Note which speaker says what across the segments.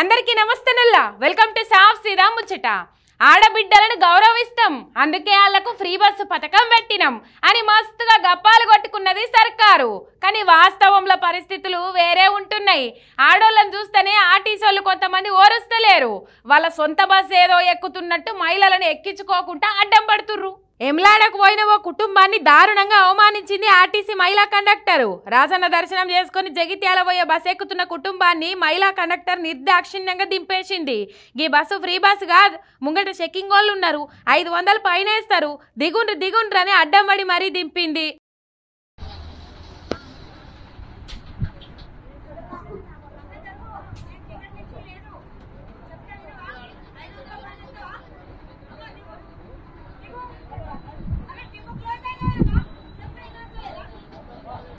Speaker 1: అందరికీ నమస్తే నల్లా వెల్కమ్ టు సాఫ్ శ్రీరామ్ ముచ్చట ఆడబిడ్డలను గౌరవిస్తాం అందుకే వాళ్లకు ఫ్రీ బస్సు పథకం పెట్టినాం అని మస్తుగా గప్పాలు కొట్టుకున్నది సర్కారు కానీ వాస్తవంలో పరిస్థితులు వేరే ఉంటున్నాయి ఆడోళ్ళని చూస్తేనే వాళ్ళు కొంతమంది ఓరుస్తలేరు వాళ్ళ సొంత బస్సు ఏదో ఎక్కుతున్నట్టు మహిళలను ఎక్కించుకోకుండా అడ్డం పడుతుర్రు ఎమ్లాడకు పోయిన ఓ కుటుంబాన్ని దారుణంగా అవమానించింది ఆర్టీసీ మహిళా కండక్టరు రాజన్న దర్శనం చేసుకుని జగిత్యాల పోయే బస్ ఎక్కుతున్న కుటుంబాన్ని మహిళా కండక్టర్ నిర్దాక్షిణ్యంగా దింపేసింది ఈ బస్సు ఫ్రీ బస్ కాదు ముంగట చెక్కింగ్ వాళ్ళు ఉన్నారు ఐదు వందలు పైన వేస్తారు దిగుండ్రు దిగుండ్రు అని అడ్డమడి మరీ దింపింది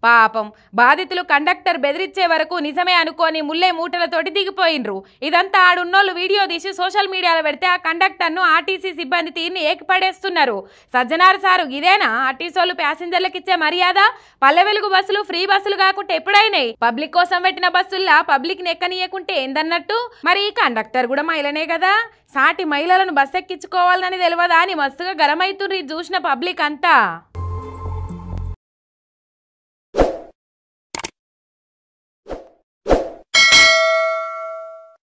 Speaker 1: పాపం బాధితులు కండక్టర్ బెదిరించే వరకు నిజమే అనుకోని ముల్లే మూటలతోటి దిగిపోయినరు ఇదంతా ఆడున్నోళ్ళు వీడియో తీసి సోషల్ మీడియాలో పెడితే ఆ కండక్టర్ను ఆర్టీసీ సిబ్బంది తీరిని ఏకిపడేస్తున్నారు సజ్జనారు సారు ఇదేనా ఆర్టీసీ ప్యాసింజర్లకు ఇచ్చే మర్యాద పల్లె వెలుగు బస్సులు ఫ్రీ బస్సులు కాకుండా ఎప్పుడైనాయి పబ్లిక్ కోసం పెట్టిన బస్సుల్లా పబ్లిక్ ఎక్కనీయకుంటే ఏందన్నట్టు మరి ఈ కండక్టర్ కూడా మహిళనే కదా సాటి మహిళలను బస్సెక్కించుకోవాలని తెలియదా అని మస్తుగా గరమైతుండ్రి చూసిన పబ్లిక్ అంతా